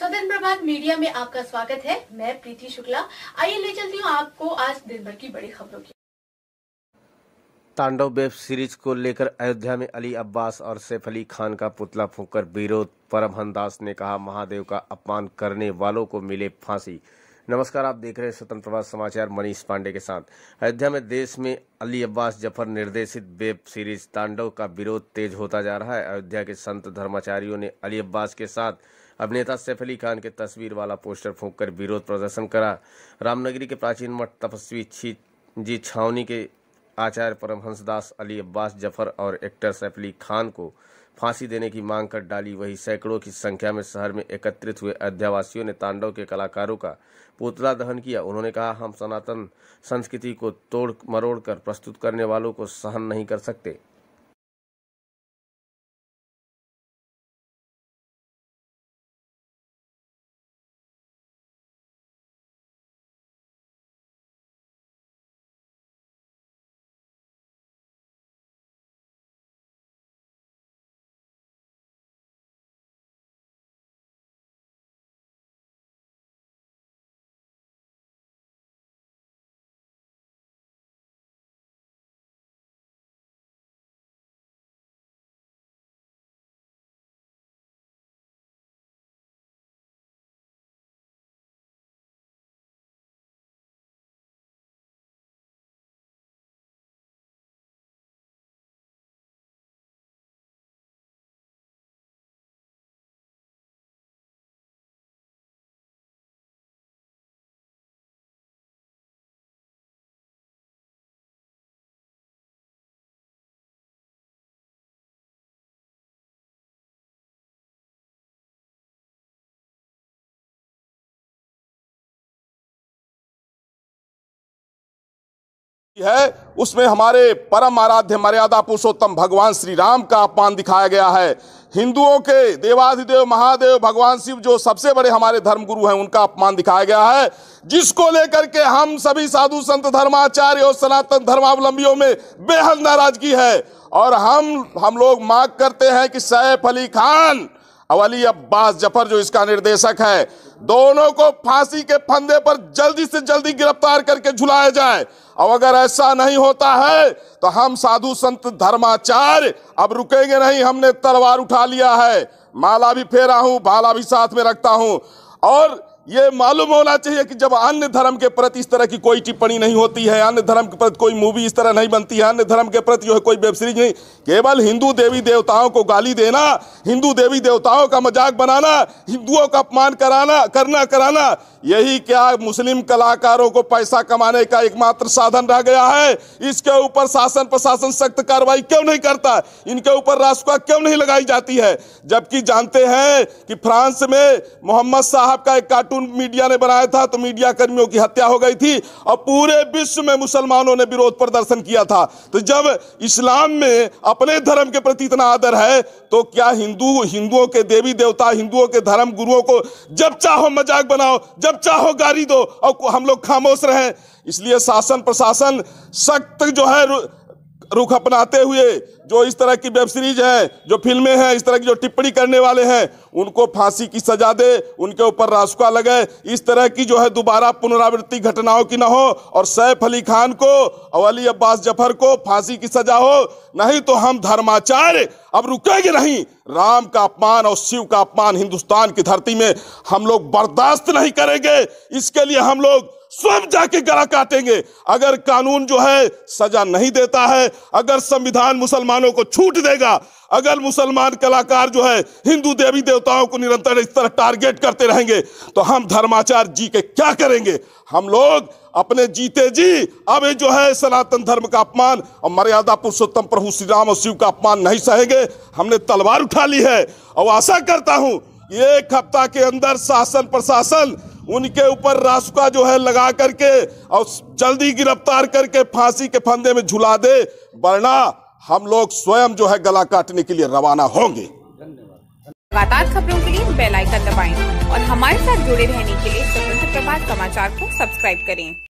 सदन प्रभात मीडिया में आपका स्वागत है मैं प्रीति शुक्ला आइए ले चलती हूँ आपको आज दिन भर की बड़ी खबरों की तांडव वेब सीरीज को लेकर अयोध्या में अली अब्बास और सैफ अली खान का पुतला फूंककर विरोध परमहन दास ने कहा महादेव का अपमान करने वालों को मिले फांसी नमस्कार आप देख रहे हैं स्वतंत्रवाद समाचार मनीष पांडे के साथ अयोध्या में देश में अली अब्बास जफर निर्देशित वेब सीरीज तांडव का विरोध तेज होता जा रहा है अयोध्या के संत धर्माचार्यों ने अली अब्बास के साथ अभिनेता सैफ अली खान के तस्वीर वाला पोस्टर कर विरोध प्रदर्शन करा रामनगरी के प्राचीन मठ तपस्वी छी जी छावनी के आचार्य परमहंस दास अली अब्बास जफर और एक्टर सैफ अली खान को फांसी देने की मांग कर डाली वहीं सैकड़ों की संख्या में शहर में एकत्रित हुए अध्यावासियों ने तांडव के कलाकारों का पुतला दहन किया उन्होंने कहा हम सनातन संस्कृति को तोड़ मरोड़ कर प्रस्तुत करने वालों को सहन नहीं कर सकते है उसमें हमारे परम आराध्य मर्यादा पुरुषोत्तम भगवान श्री राम का अपमान दिखाया गया है हिंदुओं के देवाधिदेव महादेव भगवान शिव जो सबसे बड़े हमारे धर्मगुरु हैं उनका अपमान दिखाया गया है जिसको लेकर के हम सभी साधु संत धर्माचार्य और सनातन धर्मावलंबियों में बेहद नाराजगी है और हम हम लोग मांग करते हैं कि सैफ अली खान अवली अब्बास जफर जो इसका निर्देशक है दोनों को फांसी के फंदे पर जल्दी से जल्दी गिरफ्तार करके झुलाया जाए और अगर ऐसा नहीं होता है तो हम साधु संत धर्माचार्य अब रुकेंगे नहीं हमने तलवार उठा लिया है माला भी फेरा हूं भाला भी साथ में रखता हूं और ये मालूम होना चाहिए कि जब अन्य धर्म के प्रति इस तरह की कोई टिप्पणी नहीं होती है अन्य धर्म के प्रति कोई मूवी इस तरह नहीं बनती है अन्य धर्म के प्रति जो है कोई वेब सीरीज नहीं केवल हिंदू देवी देवताओं को गाली देना हिंदू देवी देवताओं का मजाक बनाना हिंदुओं का अपमान कराना करना कराना यही क्या मुस्लिम कलाकारों को पैसा कमाने का एकमात्र साधन रह गया है इसके ऊपर शासन प्रशासन सख्त कार्रवाई क्यों नहीं करता इनके ऊपर रासुका क्यों नहीं लगाई जाती है जबकि जानते हैं कि फ्रांस में मोहम्मद साहब का एक कार्टून कानून मीडिया ने बनाया था तो मीडिया कर्मियों की हत्या हो गई थी और पूरे विश्व में मुसलमानों ने विरोध प्रदर्शन किया था तो जब इस्लाम में अपने धर्म के प्रति इतना आदर है तो क्या हिंदू हिंदुओं के देवी देवता हिंदुओं के धर्म गुरुओं को जब चाहो मजाक बनाओ जब चाहो गाली दो और हम लोग खामोश रहे इसलिए शासन प्रशासन सख्त जो है रुख अपनाते हुए जो इस तरह की वेब सीरीज है जो फिल्में हैं इस तरह की जो टिप्पणी करने वाले हैं उनको फांसी की सजा दे उनके ऊपर रासुका लगाए इस तरह की जो है दोबारा पुनरावृत्ति घटनाओं की ना हो और सैफ अली खान को और अली अब्बास जफर को फांसी की सजा हो नहीं तो हम धर्माचार्य अब रुकेंगे नहीं राम का अपमान और शिव का अपमान हिंदुस्तान की धरती में हम लोग बर्दाश्त नहीं करेंगे इसके लिए हम लोग स्वयं जाके गला काटेंगे अगर कानून जो है सजा नहीं देता है अगर संविधान मुसलमानों को छूट देगा अगर मुसलमान कलाकार जो है हिंदू देवी देवताओं को निरंतर इस तरह टारगेट करते रहेंगे तो हम धर्माचार्य जी के क्या करेंगे हम लोग अपने जीते जी अब जो है सनातन धर्म का अपमान और मर्यादा पुरुषोत्तम प्रभु श्री राम और शिव का अपमान नहीं सहेंगे हमने तलवार उठा ली है और आशा करता हूं एक हफ्ता के अंदर शासन प्रशासन उनके ऊपर रासुका जो है लगा करके और जल्दी गिरफ्तार करके फांसी के फंदे में झुला दे वरना हम लोग स्वयं जो है गला काटने के लिए रवाना होंगे लगातार खबरों के लिए बेल आइकन दबाएं और हमारे साथ जुड़े रहने के लिए स्वतंत्र प्रभात समाचार को सब्सक्राइब करें